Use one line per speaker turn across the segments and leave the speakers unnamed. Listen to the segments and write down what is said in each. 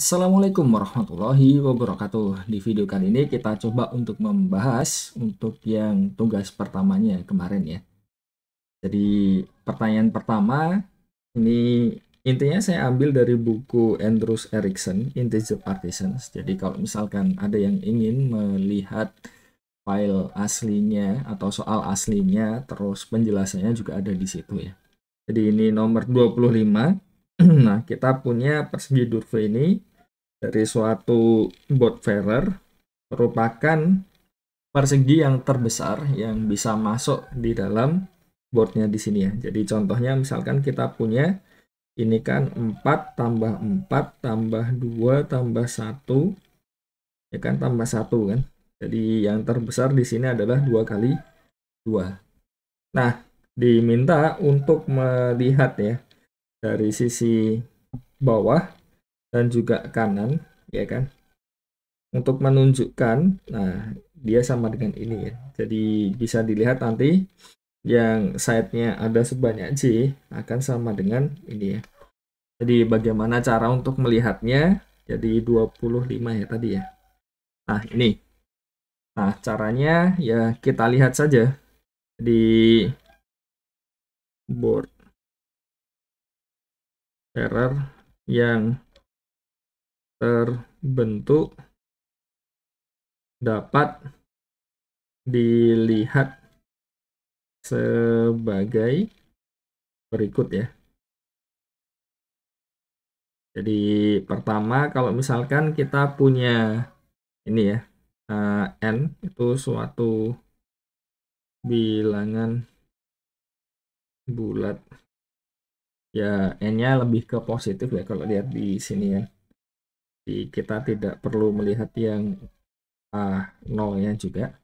Assalamualaikum warahmatullahi wabarakatuh. Di video kali ini kita coba untuk membahas untuk yang tugas pertamanya kemarin ya. Jadi pertanyaan pertama ini intinya saya ambil dari buku Andrew Erickson Integer Partitions. Jadi kalau misalkan ada yang ingin melihat file aslinya atau soal aslinya terus penjelasannya juga ada di situ ya. Jadi ini nomor 25. nah, kita punya persegi durve ini dari suatu boat ferrer merupakan persegi yang terbesar yang bisa masuk di dalam boardnya di sini ya. Jadi contohnya misalkan kita punya ini kan 4 tambah 4 tambah 2 tambah 1 ya kan tambah 1 kan. Jadi yang terbesar di sini adalah 2 kali 2. Nah, diminta untuk melihat ya dari sisi bawah dan juga kanan ya kan untuk menunjukkan nah dia sama dengan ini ya jadi bisa dilihat nanti yang side-nya ada sebanyak c akan sama dengan ini ya jadi bagaimana cara untuk melihatnya jadi 25 ya tadi ya nah ini nah
caranya ya kita lihat saja di board error yang terbentuk dapat dilihat sebagai berikut ya. Jadi pertama kalau misalkan kita punya ini ya eh, n itu suatu bilangan bulat ya n-nya lebih ke positif ya kalau lihat di sini ya.
Jadi kita tidak perlu melihat yang uh, ah, nolnya juga.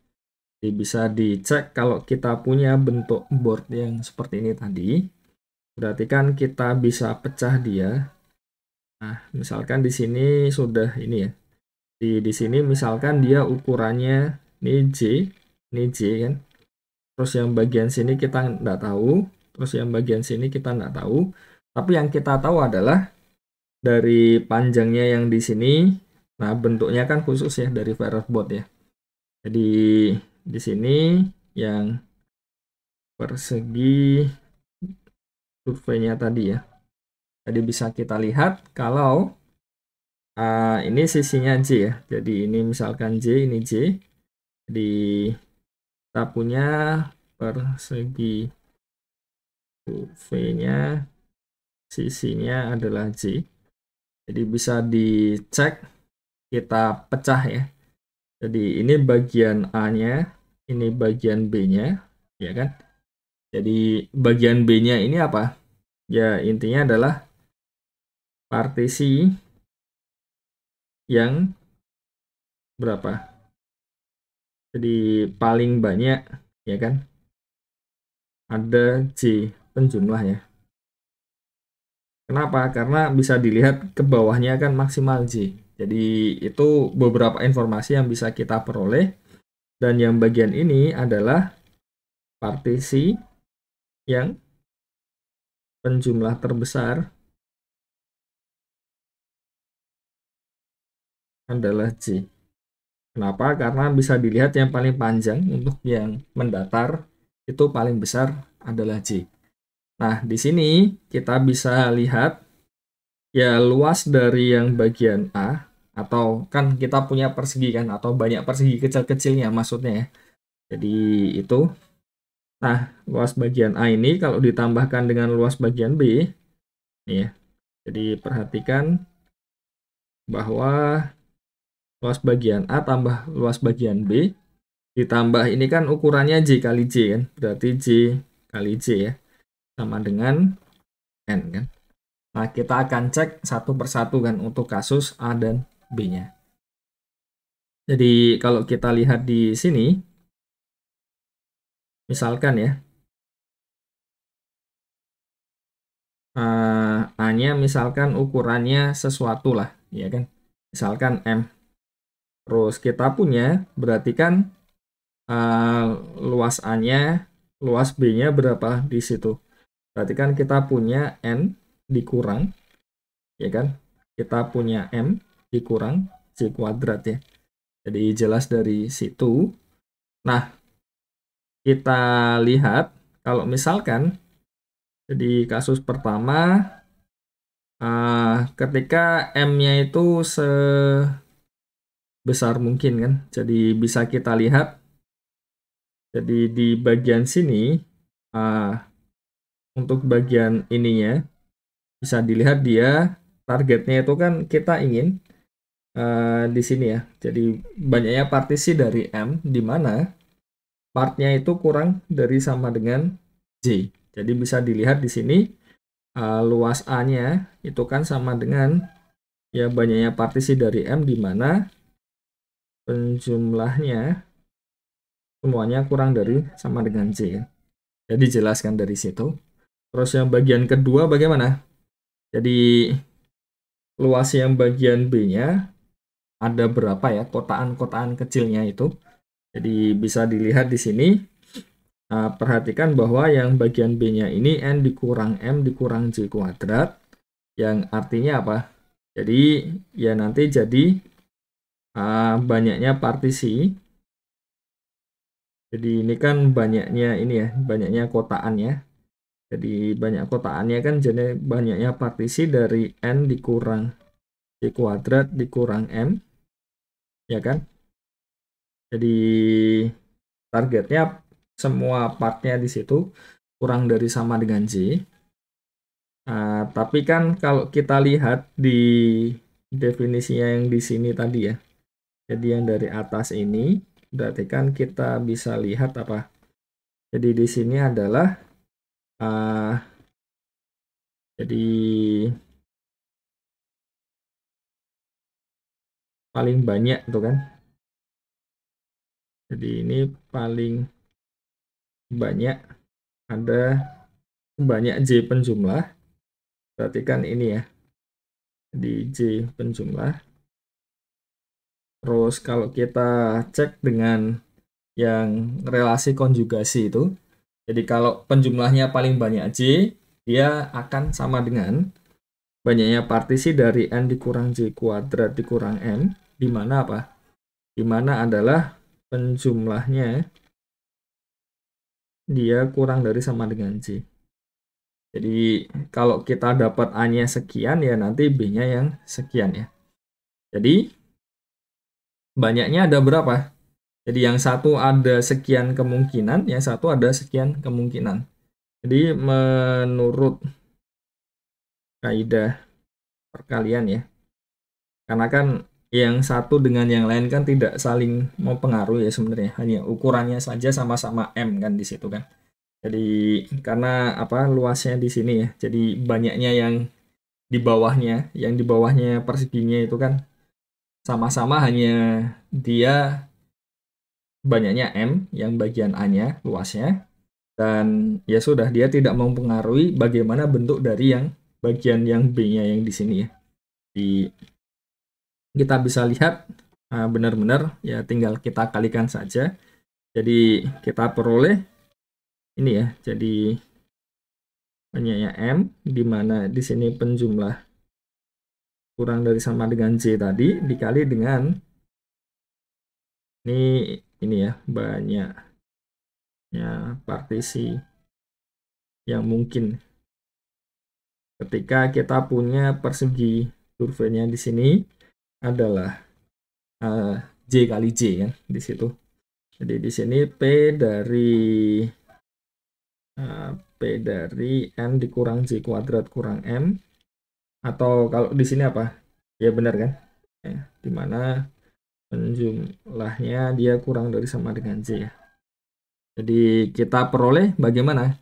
Jadi bisa dicek kalau kita punya bentuk board yang seperti ini tadi. Berarti kan kita bisa pecah dia. Nah, misalkan di sini sudah ini ya. Di, di sini misalkan dia ukurannya ini J, ini J kan. Terus yang bagian sini kita nggak tahu. Terus yang bagian sini kita nggak tahu. Tapi yang kita tahu adalah dari panjangnya yang di sini. Nah, bentuknya kan khusus ya dari bot ya. Jadi di sini yang persegi surveinya tadi ya. Jadi bisa kita lihat kalau uh, ini sisinya J ya. Jadi ini misalkan J, ini J. Jadi kita punya persegi uv sisinya adalah J. Jadi bisa dicek, kita pecah ya. Jadi ini bagian A-nya, ini bagian B-nya, ya kan? Jadi bagian
B-nya ini apa? Ya intinya adalah partisi yang berapa? Jadi paling banyak, ya kan? Ada C
penjumlah ya. Kenapa? Karena bisa dilihat ke bawahnya kan maksimal J. Jadi itu beberapa informasi yang bisa kita peroleh.
Dan yang bagian ini adalah partisi yang penjumlah terbesar adalah J. Kenapa? Karena bisa dilihat yang
paling panjang untuk yang mendatar itu paling besar adalah J. Nah, di sini kita bisa lihat ya luas dari yang bagian A atau kan kita punya persegi kan atau banyak persegi kecil-kecilnya maksudnya ya. Jadi itu. Nah, luas bagian A ini kalau ditambahkan dengan luas bagian B ya. Jadi perhatikan bahwa luas bagian A tambah luas bagian B ditambah ini kan ukurannya J kali J kan. Berarti J kali J ya sama dengan N kan. Nah, kita akan cek satu persatu kan untuk
kasus A dan B-nya. Jadi kalau kita lihat di sini, misalkan ya, eh, A-nya misalkan ukurannya sesuatu lah,
ya kan? Misalkan M. Terus kita punya, berarti kan uh, luas A-nya, luas B-nya berapa di situ? Berarti kan kita punya N dikurang, ya kan? Kita punya M dikurang C kuadrat ya. Jadi jelas dari situ. Nah, kita lihat kalau misalkan jadi kasus pertama uh, ketika M-nya itu sebesar mungkin kan. Jadi bisa kita lihat jadi di bagian sini uh, untuk bagian ininya bisa dilihat dia targetnya itu kan kita ingin uh, di sini ya. Jadi banyaknya partisi dari M di mana partnya itu kurang dari sama dengan J. Jadi bisa dilihat di sini uh, luas A-nya itu kan sama dengan ya banyaknya partisi dari M di mana penjumlahnya semuanya kurang dari sama dengan J. Jadi jelaskan dari situ. Terus yang bagian kedua bagaimana? Jadi luas yang bagian B-nya ada berapa ya kotaan-kotaan kecilnya itu. Jadi bisa dilihat di sini. Nah, perhatikan bahwa yang bagian B-nya ini N dikurang M dikurang J kuadrat. Yang artinya apa? Jadi ya nanti jadi uh, banyaknya partisi. Jadi ini kan banyaknya ini ya, banyaknya kotaannya. Jadi banyak kotaannya kan jadi banyaknya partisi dari n dikurang c kuadrat dikurang m ya kan? Jadi targetnya semua partnya di situ kurang dari sama dengan c. Uh, ah, tapi kan kalau kita lihat di definisinya yang di sini tadi ya. Jadi yang dari atas ini berarti kan
kita bisa lihat apa? Jadi di sini adalah uh, jadi paling banyak tuh kan jadi ini paling banyak ada
banyak J penjumlah perhatikan ini ya di J penjumlah terus kalau kita cek dengan yang relasi konjugasi itu jadi kalau penjumlahnya paling banyak J, dia akan sama dengan banyaknya partisi dari N dikurang J kuadrat dikurang N, di mana apa? Di mana adalah penjumlahnya dia kurang dari sama dengan J. Jadi kalau kita dapat A-nya sekian, ya nanti B-nya yang sekian ya. Jadi banyaknya ada berapa? Jadi yang satu ada sekian kemungkinan, yang satu ada sekian kemungkinan. Jadi menurut kaidah perkalian ya, karena kan yang satu dengan yang lain kan tidak saling mempengaruhi ya sebenarnya, hanya ukurannya saja sama-sama m kan di situ kan. Jadi karena apa luasnya di sini ya, jadi banyaknya yang di bawahnya, yang di bawahnya perseginya itu kan sama-sama hanya dia banyaknya M yang bagian A-nya, luasnya. Dan ya sudah, dia tidak mempengaruhi bagaimana bentuk dari yang bagian yang B-nya yang di sini ya. Di, kita bisa lihat ah, benar-benar ya tinggal kita kalikan saja. Jadi kita peroleh ini ya, jadi banyaknya M, di mana di sini penjumlah kurang dari sama dengan J tadi, dikali dengan ini
ini ya banyak ya partisi yang
mungkin ketika kita punya persegi surveinya di sini adalah uh, J kali J kan di situ. Jadi di sini P dari uh, P dari N dikurang J kuadrat kurang M atau kalau di sini apa? Ya benar kan? Ya, dimana dan jumlahnya dia kurang dari sama dengan Z ya. Jadi kita peroleh bagaimana?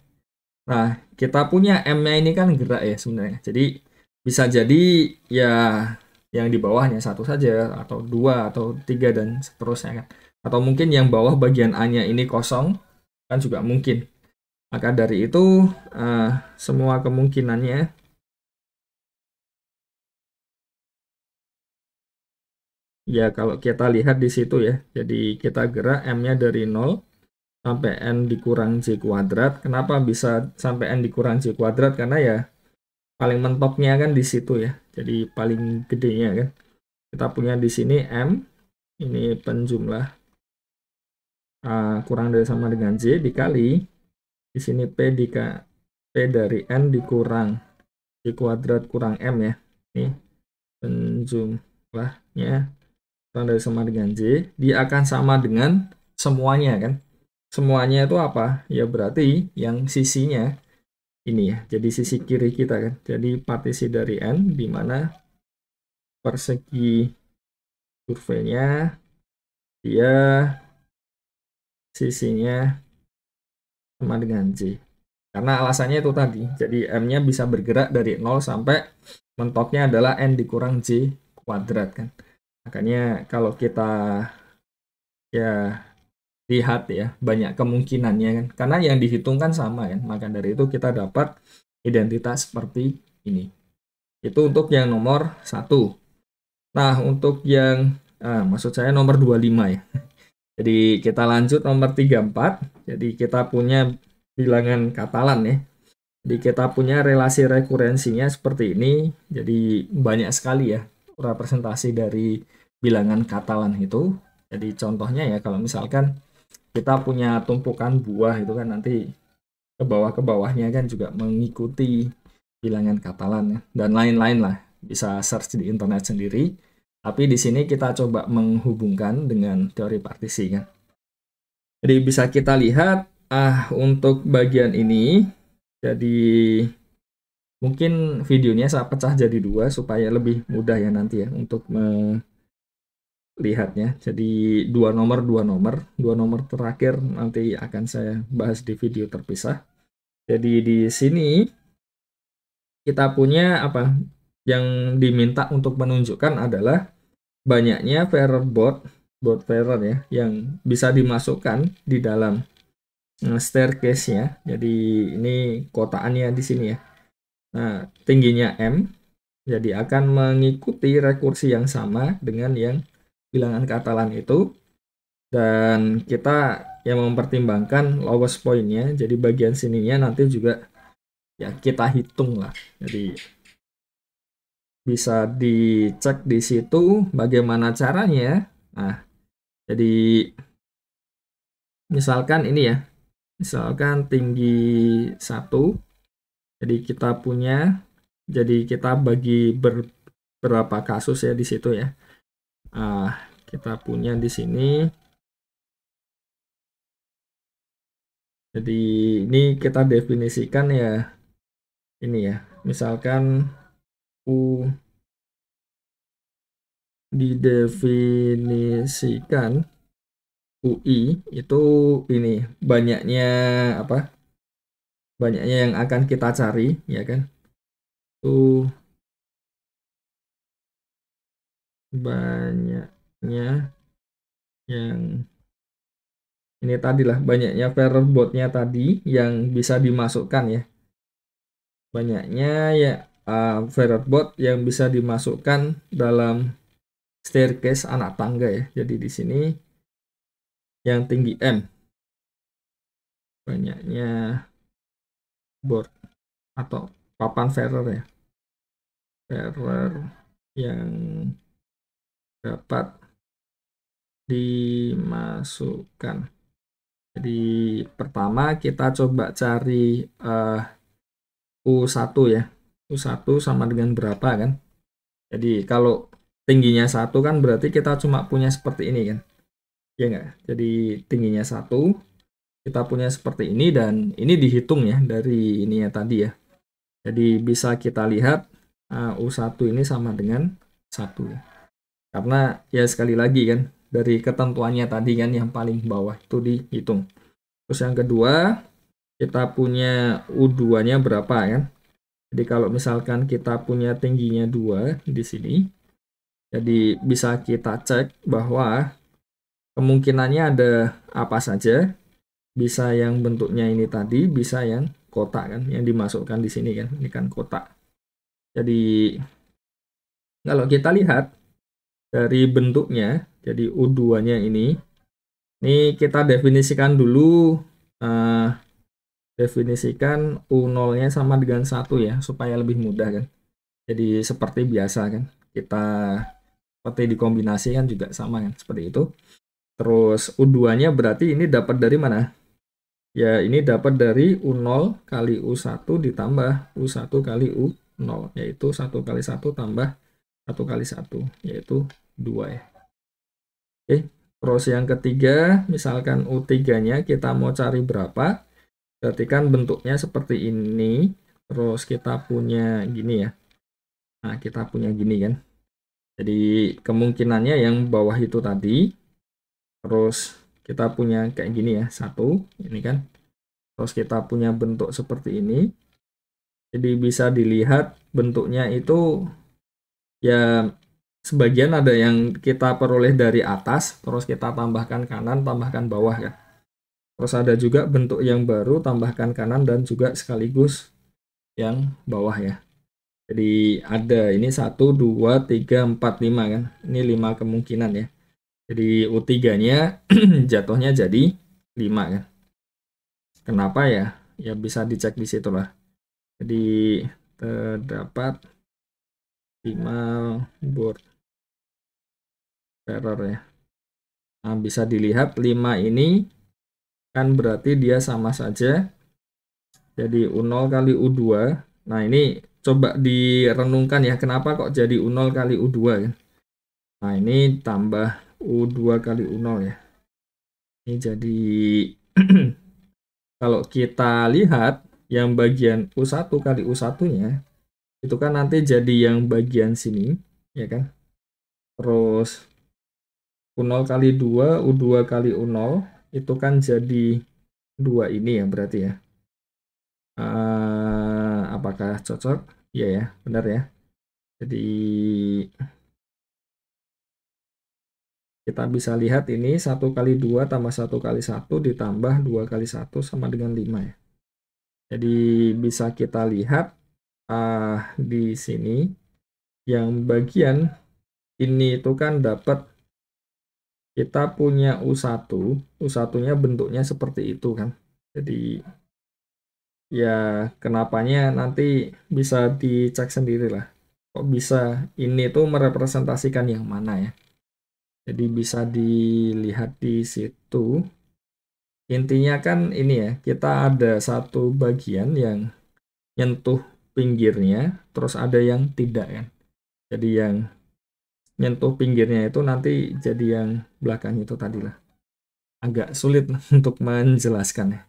Nah, kita punya M-nya ini kan gerak ya sebenarnya. Jadi bisa jadi ya yang di bawahnya satu saja atau dua atau tiga dan seterusnya kan. Atau mungkin yang bawah
bagian A-nya ini kosong kan juga mungkin. Maka dari itu uh, semua kemungkinannya Ya, kalau kita lihat di situ ya. Jadi kita gerak M-nya
dari 0 sampai N dikurang J kuadrat. Kenapa bisa sampai N dikurang J kuadrat? Karena ya paling mentoknya kan di situ ya. Jadi paling gedenya kan. Kita punya di sini M. Ini penjumlah uh, kurang dari sama dengan J dikali. Di sini P, dika, P dari N dikurang J kuadrat kurang M ya. Ini penjumlahnya dari sama dengan J, dia akan sama dengan semuanya kan. Semuanya itu apa? Ya berarti yang sisinya ini ya. Jadi sisi kiri kita kan. Jadi partisi dari N di mana
persegi kurvenya dia sisinya sama dengan J. Karena alasannya itu tadi.
Jadi M-nya bisa bergerak dari 0 sampai mentoknya adalah N dikurang J kuadrat kan. Makanya kalau kita ya lihat ya banyak kemungkinannya kan. Karena yang dihitung kan sama kan. Maka dari itu kita dapat identitas seperti ini. Itu untuk yang nomor satu. Nah, untuk yang ah, maksud saya nomor 25 ya. Jadi kita lanjut nomor 34. Jadi kita punya bilangan Katalan ya. Jadi kita punya relasi rekurensinya seperti ini. Jadi banyak sekali ya representasi dari bilangan Katalan itu. Jadi contohnya ya kalau misalkan kita punya tumpukan buah itu kan nanti ke bawah ke bawahnya kan juga mengikuti bilangan Katalan ya. dan lain-lain lah. Bisa search di internet sendiri. Tapi di sini kita coba menghubungkan dengan teori partisi kan. Jadi bisa kita lihat ah untuk bagian ini jadi mungkin videonya saya pecah jadi dua supaya lebih mudah ya nanti ya untuk melihatnya. Jadi dua nomor dua nomor dua nomor terakhir nanti akan saya bahas di video terpisah. Jadi di sini kita punya apa yang diminta untuk menunjukkan adalah banyaknya fairer board board fairer ya yang bisa dimasukkan di dalam eh, staircase-nya. Jadi ini kotaannya di sini ya Nah, tingginya M jadi akan mengikuti rekursi yang sama dengan yang bilangan katalan itu dan kita yang mempertimbangkan lowest pointnya jadi bagian sininya nanti juga ya kita hitung lah jadi bisa dicek di situ bagaimana caranya nah jadi misalkan ini ya misalkan tinggi satu jadi kita punya, jadi kita bagi beberapa kasus ya di
situ ya. Uh, kita punya di sini. Jadi ini kita definisikan ya ini ya. Misalkan U didefinisikan UI itu ini banyaknya apa banyaknya yang akan kita cari ya kan tuh banyaknya yang
ini tadi lah, banyaknya verbotnya tadi yang bisa dimasukkan ya banyaknya ya uh, ah, bot yang bisa dimasukkan dalam
staircase anak tangga ya jadi di sini yang tinggi m banyaknya board atau papan ferrer ya ferrer hmm. yang dapat dimasukkan
jadi pertama kita coba cari uh, eh, U1 ya U1 sama dengan berapa kan jadi kalau tingginya satu kan berarti kita cuma punya seperti ini kan ya enggak jadi tingginya satu kita punya seperti ini dan ini dihitung ya dari ini ya tadi ya. Jadi bisa kita lihat uh, eh, U1 ini sama dengan 1 ya. Karena ya sekali lagi kan dari ketentuannya tadi kan yang paling bawah itu dihitung. Terus yang kedua kita punya U2-nya berapa kan? Jadi kalau misalkan kita punya tingginya 2 di sini, jadi bisa kita cek bahwa kemungkinannya ada apa saja bisa yang bentuknya ini tadi, bisa yang kotak kan, yang dimasukkan di sini kan, ini kan kotak. Jadi kalau kita lihat dari bentuknya, jadi U2-nya ini, ini kita definisikan dulu, uh, definisikan U0-nya sama dengan satu ya, supaya lebih mudah kan. Jadi seperti biasa kan, kita seperti dikombinasikan juga sama kan, seperti itu. Terus U2-nya berarti ini dapat dari mana? Ya, ini dapat dari U0 kali U1 ditambah U1 kali U0, yaitu 1 kali 1 tambah 1 kali 1, yaitu 2 ya. Oke, terus yang ketiga, misalkan U3-nya kita mau cari berapa, berarti kan bentuknya seperti ini, terus kita punya gini ya. Nah, kita punya gini kan. Jadi, kemungkinannya yang bawah itu tadi, terus kita punya kayak gini ya satu ini kan terus kita punya bentuk seperti ini jadi bisa dilihat bentuknya itu ya sebagian ada yang kita peroleh dari atas terus kita tambahkan kanan tambahkan bawah ya terus ada juga bentuk yang baru tambahkan kanan dan juga sekaligus yang bawah ya jadi ada ini satu dua tiga empat lima kan. Ini lima kemungkinan ya. Jadi U3-nya jatuhnya jadi 5 kan. Ya. Kenapa ya? Ya bisa dicek di situ lah.
Jadi terdapat 5 board error ya. Nah, bisa dilihat 5 ini
kan berarti dia sama saja. Jadi U0 kali U2. Nah ini coba direnungkan ya kenapa kok jadi U0 kali U2 ya? Nah ini tambah U2 kali U0 ya. Ini jadi kalau kita lihat yang bagian U1 kali U1-nya itu kan nanti jadi yang bagian sini, ya kan? Terus U0 kali 2, U2 kali U0 itu kan jadi dua ini ya berarti ya. Uh, apakah cocok? Iya ya, benar ya. Jadi kita bisa lihat ini 1 kali 2 tambah 1 kali 1 ditambah 2 kali 1 sama dengan 5 ya. Jadi bisa kita lihat uh, di sini yang bagian ini itu kan dapat kita punya U1, U1-nya bentuknya seperti itu kan. Jadi ya kenapanya nanti bisa dicek sendirilah. Kok bisa ini tuh merepresentasikan yang mana ya. Jadi bisa dilihat di situ. Intinya kan ini ya, kita ada satu bagian yang nyentuh pinggirnya, terus ada yang tidak kan. Jadi yang nyentuh pinggirnya itu nanti jadi yang belakang itu tadi lah. Agak sulit untuk menjelaskan ya.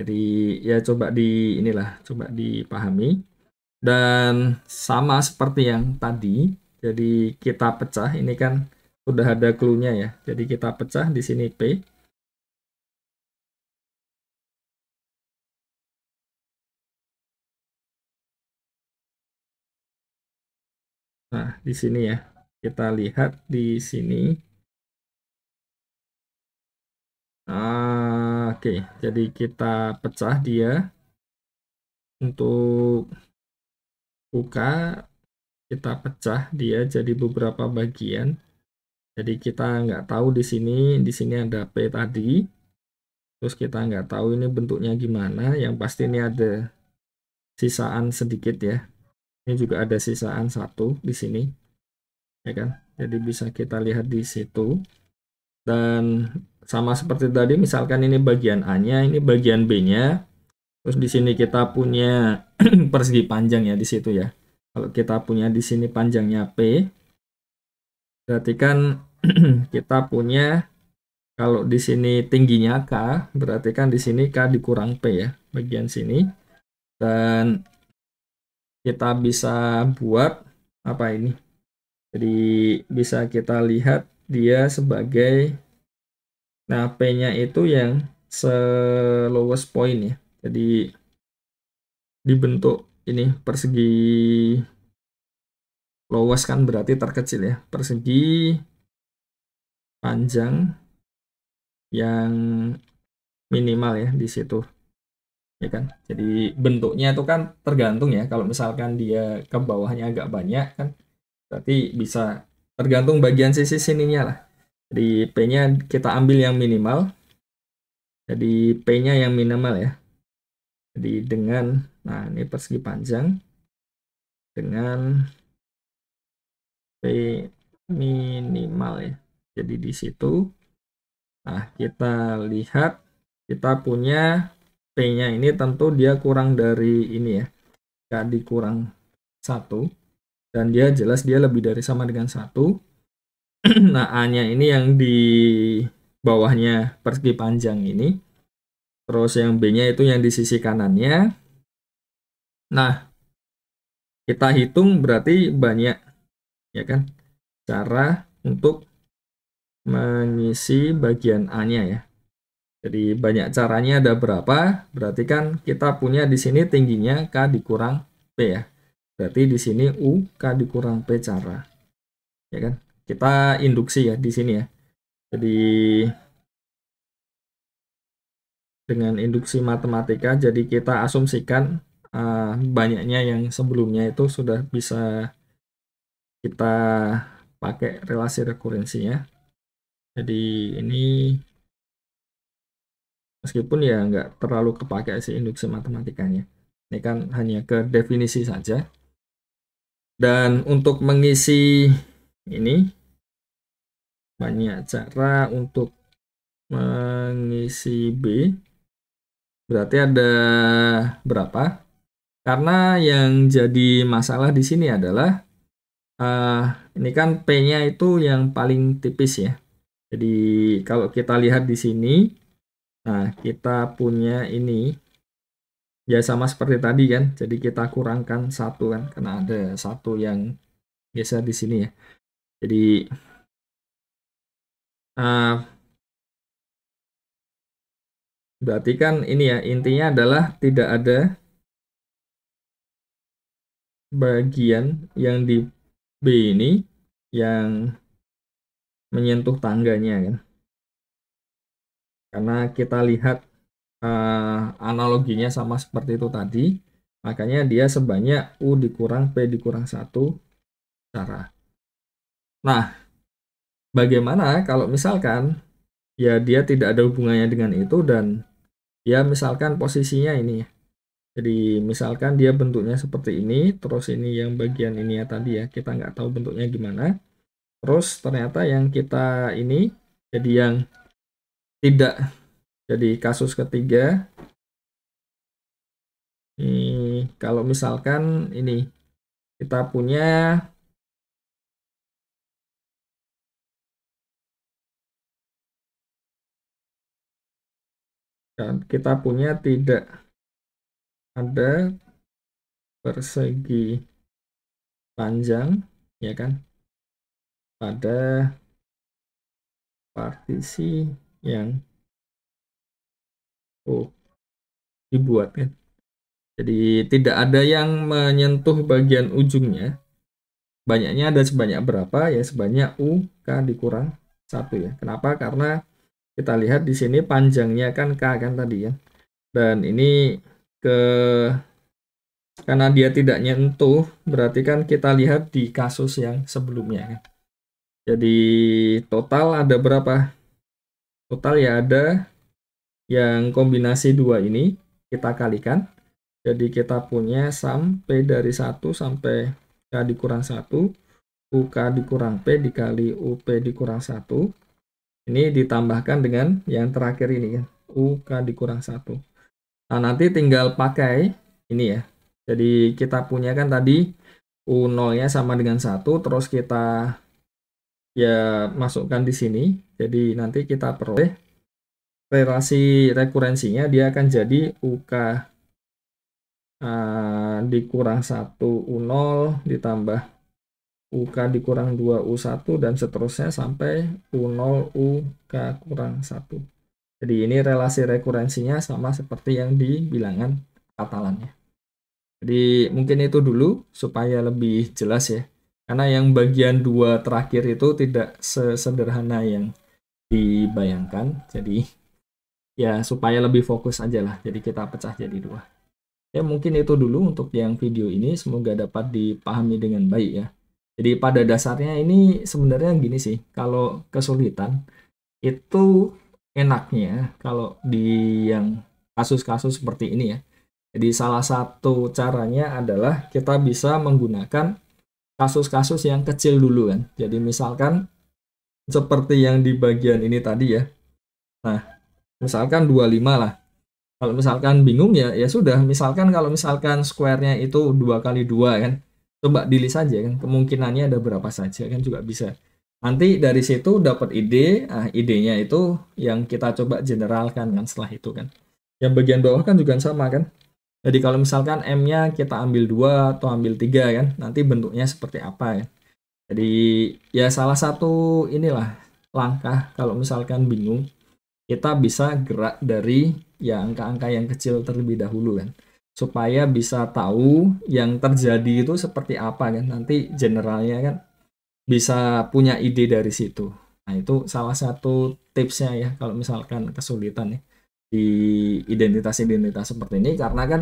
Jadi ya coba di inilah, coba dipahami. Dan sama seperti yang tadi, jadi kita pecah
ini kan udah ada clue-nya ya. Jadi kita pecah di sini P. Nah, di sini ya. Kita lihat di sini. Ah, Oke, okay. jadi kita pecah dia untuk
buka kita pecah dia jadi beberapa bagian jadi kita nggak tahu di sini, di sini ada P tadi. Terus kita nggak tahu ini bentuknya gimana, yang pasti ini ada sisaan sedikit ya. Ini juga ada sisaan satu di sini. Ya kan? Jadi bisa kita lihat di situ. Dan sama seperti tadi misalkan ini bagian A-nya, ini bagian B-nya. Terus di sini kita punya persegi panjang ya di situ ya. Kalau kita punya di sini panjangnya P, berarti kan kita punya kalau di sini tingginya K, berarti kan di sini K dikurang P ya, bagian sini. Dan kita bisa buat apa ini? Jadi bisa kita lihat dia sebagai, nah P-nya itu yang lowest point ya. Jadi dibentuk
ini persegi lowest kan berarti terkecil ya persegi panjang yang minimal ya di situ ya kan jadi bentuknya itu kan tergantung
ya kalau misalkan dia ke bawahnya agak banyak kan berarti bisa tergantung bagian sisi sininya lah jadi p-nya kita ambil yang minimal
jadi p-nya yang minimal ya jadi dengan nah ini persegi panjang dengan minimal ya. Jadi di situ nah kita lihat
kita punya P-nya ini tentu dia kurang dari ini ya. K dikurang satu dan dia jelas dia lebih dari sama dengan satu. nah, A-nya ini yang di bawahnya persegi panjang ini. Terus yang B-nya itu yang di sisi kanannya. Nah, kita hitung berarti banyak ya kan? Cara untuk mengisi bagian A-nya ya. Jadi banyak caranya ada berapa? Berarti kan kita punya di sini tingginya K dikurang P ya. Berarti di sini U K dikurang P cara. Ya kan? Kita induksi ya di sini ya. Jadi dengan induksi matematika jadi kita asumsikan uh, banyaknya yang sebelumnya itu sudah bisa kita pakai relasi rekurensinya.
Jadi ini
meskipun ya nggak terlalu kepake si induksi matematikanya. Ini kan hanya ke definisi saja. Dan untuk mengisi ini
banyak cara untuk mengisi B. Berarti ada berapa? Karena
yang jadi masalah di sini adalah uh, ini kan P-nya itu yang paling tipis ya. Jadi kalau kita lihat di sini, nah kita punya ini ya sama seperti tadi kan. Jadi kita
kurangkan satu kan karena ada satu yang biasa di sini ya. Jadi uh, berarti kan ini ya intinya adalah tidak ada bagian yang di B ini yang menyentuh tangganya kan. Karena kita
lihat uh, analoginya sama seperti itu tadi, makanya dia sebanyak U dikurang P dikurang 1 cara. Nah, bagaimana kalau misalkan ya dia tidak ada hubungannya dengan itu dan ya misalkan posisinya ini ya jadi misalkan dia bentuknya seperti ini, terus ini yang bagian ini ya tadi ya, kita nggak tahu bentuknya gimana. Terus ternyata yang kita ini, jadi yang tidak, jadi
kasus ketiga. Ini, kalau misalkan ini, kita punya kita punya tidak ada persegi panjang ya kan pada partisi yang oh dibuat ya jadi tidak ada yang
menyentuh bagian ujungnya banyaknya ada sebanyak berapa ya sebanyak u k dikurang satu ya kenapa karena kita lihat di sini panjangnya kan K kan tadi ya dan ini ke karena dia tidak nyentuh berarti kan kita lihat di kasus yang sebelumnya kan. Jadi total ada berapa? Total ya ada yang kombinasi dua ini kita kalikan. Jadi kita punya sampai dari 1 sampai K dikurang 1, UK dikurang P dikali UP dikurang 1. Ini ditambahkan dengan yang terakhir ini kan, UK dikurang 1. Nah, nanti tinggal pakai ini ya. Jadi kita punya kan tadi U0-nya sama dengan 1, terus kita ya masukkan di sini. Jadi nanti kita peroleh relasi rekurensinya dia akan jadi UK uh, eh, dikurang 1 U0 ditambah UK dikurang 2 U1 dan seterusnya sampai U0 UK kurang 1. Jadi ini relasi rekurensinya sama seperti yang di bilangan Katalannya. Jadi mungkin itu dulu supaya lebih jelas ya. Karena yang bagian dua terakhir itu tidak sesederhana yang dibayangkan. Jadi ya supaya lebih fokus aja lah. Jadi kita pecah jadi dua. Ya mungkin itu dulu untuk yang video ini. Semoga dapat dipahami dengan baik ya. Jadi pada dasarnya ini sebenarnya gini sih, kalau kesulitan itu enaknya kalau di yang kasus-kasus seperti ini ya. Jadi salah satu caranya adalah kita bisa menggunakan kasus-kasus yang kecil dulu kan. Jadi misalkan seperti yang di bagian ini tadi ya. Nah, misalkan 25 lah. Kalau misalkan bingung ya, ya sudah. Misalkan kalau misalkan square-nya itu dua kali dua kan. Coba dili saja kan. Kemungkinannya ada berapa saja kan juga bisa. Nanti dari situ dapat ide, ah idenya itu yang kita coba generalkan kan setelah itu kan. Yang bagian bawah kan juga sama kan. Jadi kalau misalkan M-nya kita ambil dua atau ambil tiga kan, nanti bentuknya seperti apa ya. Jadi ya salah satu inilah langkah kalau misalkan bingung, kita bisa gerak dari ya angka-angka yang kecil terlebih dahulu kan. Supaya bisa tahu yang terjadi itu seperti apa kan, nanti generalnya kan bisa punya ide dari situ. Nah, itu salah satu tipsnya ya kalau misalkan kesulitan ya di identitas-identitas seperti ini karena kan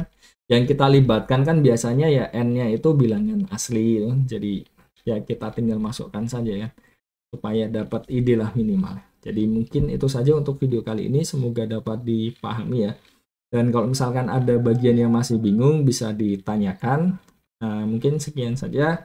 yang kita libatkan kan biasanya ya n-nya itu bilangan asli ya. jadi ya kita tinggal masukkan saja ya supaya dapat ide lah minimal jadi mungkin itu saja untuk video kali ini semoga dapat dipahami ya dan kalau misalkan ada bagian yang masih bingung bisa ditanyakan nah, mungkin sekian saja